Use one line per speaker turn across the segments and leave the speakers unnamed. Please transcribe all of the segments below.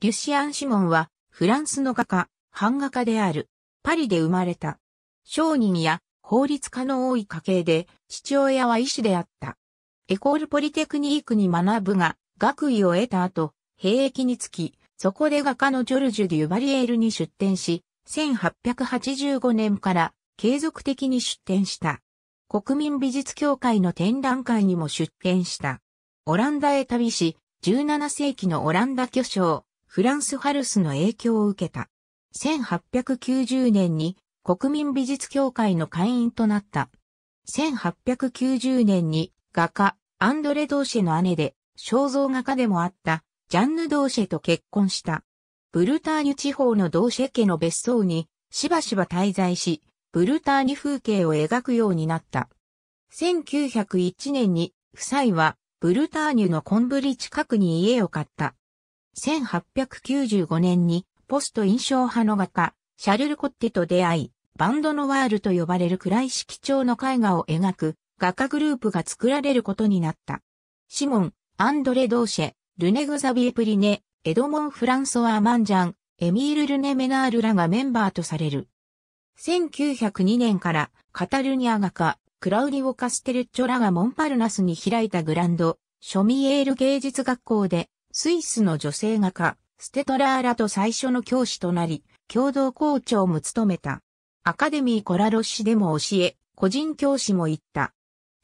リュシアン・シモンは、フランスの画家、版画家である。パリで生まれた。商人や法律家の多い家系で、父親は医師であった。エコールポリテクニークに学ぶが、学位を得た後、兵役につき、そこで画家のジョルジュ・デュバリエールに出展し、1885年から継続的に出展した。国民美術協会の展覧会にも出展した。オランダへ旅し、17世紀のオランダ巨匠、フランス・ハルスの影響を受けた。1890年に国民美術協会の会員となった。1890年に画家アンドレ・ドーシェの姉で肖像画家でもあったジャンヌ・ドーシェと結婚した。ブルターニュ地方のドーシェ家の別荘にしばしば滞在し、ブルターニュ風景を描くようになった。1901年に夫妻はブルターニュのコンブリ近くに家を買った。1895年にポスト印象派の画家、シャルル・コッテと出会い、バンドのワールと呼ばれる暗い色調の絵画を描く画家グループが作られることになった。シモン、アンドレ・ドーシェ、ルネ・グザビエ・プリネ、エドモン・フランソワ・マンジャン、エミール・ルネ・メナールらがメンバーとされる。1902年からカタルニア画家、クラウディオ・カステルチョラがモンパルナスに開いたグランド、ショミエール芸術学校でスイスの女性画家、ステトラーラと最初の教師となり、共同校長も務めた。アカデミーコラロッシでも教え、個人教師も行った。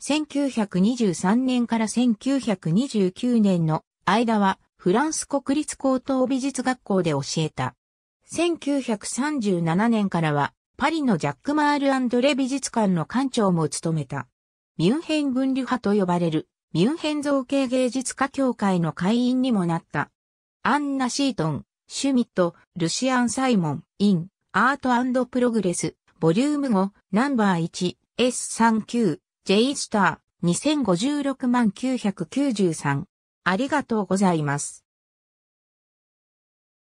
1923年から1929年の間はフランス国立高等美術学校で教えた。1937年からはパリのジャックマール・アンドレ美術館の館長も務めた。ミュンヘン分離派と呼ばれるミュンヘン造形芸術家協会の会員にもなった。アンナ・シートン、シュミット、ルシアン・サイモン、イン、アートプログレス、ボリューム5、ナンバー1、S39、J スター、2056万993。ありがとうございます。